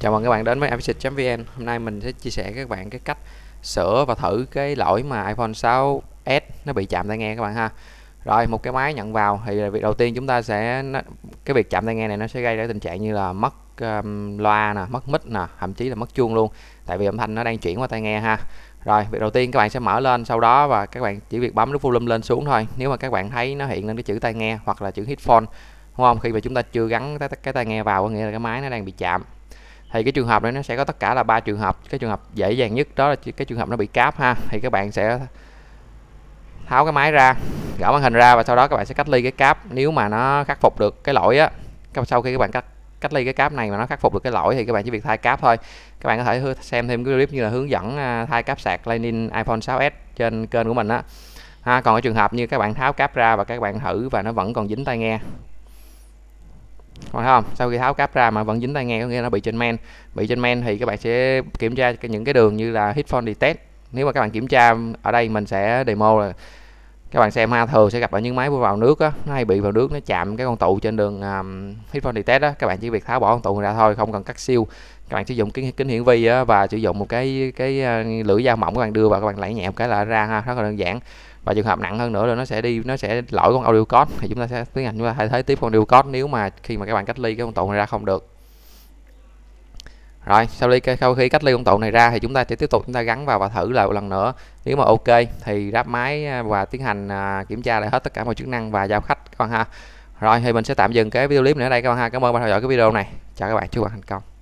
Chào mừng các bạn đến với iFixit.vn Hôm nay mình sẽ chia sẻ với các bạn cái cách sửa và thử cái lỗi mà iPhone 6s nó bị chạm tai nghe các bạn ha Rồi một cái máy nhận vào thì việc đầu tiên chúng ta sẽ cái việc chạm tai nghe này nó sẽ gây ra tình trạng như là mất um, loa nè, mất mic nè, thậm chí là mất chuông luôn tại vì âm thanh nó đang chuyển qua tai nghe ha rồi việc đầu tiên các bạn sẽ mở lên sau đó và các bạn chỉ việc bấm nút volume lên xuống thôi nếu mà các bạn thấy nó hiện lên cái chữ tai nghe hoặc là chữ headphone đúng không khi mà chúng ta chưa gắn cái tai nghe vào có nghĩa là cái máy nó đang bị chạm thì cái trường hợp này nó sẽ có tất cả là ba trường hợp cái trường hợp dễ dàng nhất đó là cái trường hợp nó bị cáp ha thì các bạn sẽ tháo cái máy ra gỡ màn hình ra và sau đó các bạn sẽ cách ly cái cáp nếu mà nó khắc phục được cái lỗi á sau khi các bạn cách cách ly cái cáp này mà nó khắc phục được cái lỗi thì các bạn chỉ việc thay cáp thôi các bạn có thể xem thêm cái clip như là hướng dẫn à, thay cáp sạc Lightning iPhone 6s trên kênh của mình á ha, còn ở trường hợp như các bạn tháo cáp ra và các bạn thử và nó vẫn còn dính tai nghe còn không? Sau khi tháo cáp ra mà vẫn dính tai nghe có nghĩa là bị trên men. Bị trên men thì các bạn sẽ kiểm tra những cái đường như là headphone detect. Nếu mà các bạn kiểm tra ở đây mình sẽ demo là các bạn xem ha thường sẽ gặp ở những máy vào nước á nó hay bị vào nước nó chạm cái con tụ trên đường um, à, headphone detect á các bạn chỉ việc tháo bỏ con tụ ra thôi không cần cắt siêu các bạn sử dụng kính kính hiển vi á, và sử dụng một cái cái à, lưỡi dao mỏng các bạn đưa vào các bạn lẫy nhẹ một cái là ra ha rất là đơn giản và trường hợp nặng hơn nữa là nó sẽ đi nó sẽ lỗi con audio code thì chúng ta sẽ tiến hành chúng ta thay thế tiếp con audio code nếu mà khi mà các bạn cách ly cái con tụ này ra không được rồi sau khi sau khi cách ly con tụ này ra thì chúng ta sẽ tiếp tục chúng ta gắn vào và thử lại một lần nữa nếu mà ok thì ráp máy à, và tiến hành à, kiểm tra lại hết tất cả mọi chức năng và giao khách các bạn ha rồi thì mình sẽ tạm dừng cái video clip nữa đây các bạn ha cảm ơn bạn theo dõi cái video này chào các bạn chúc bạn thành công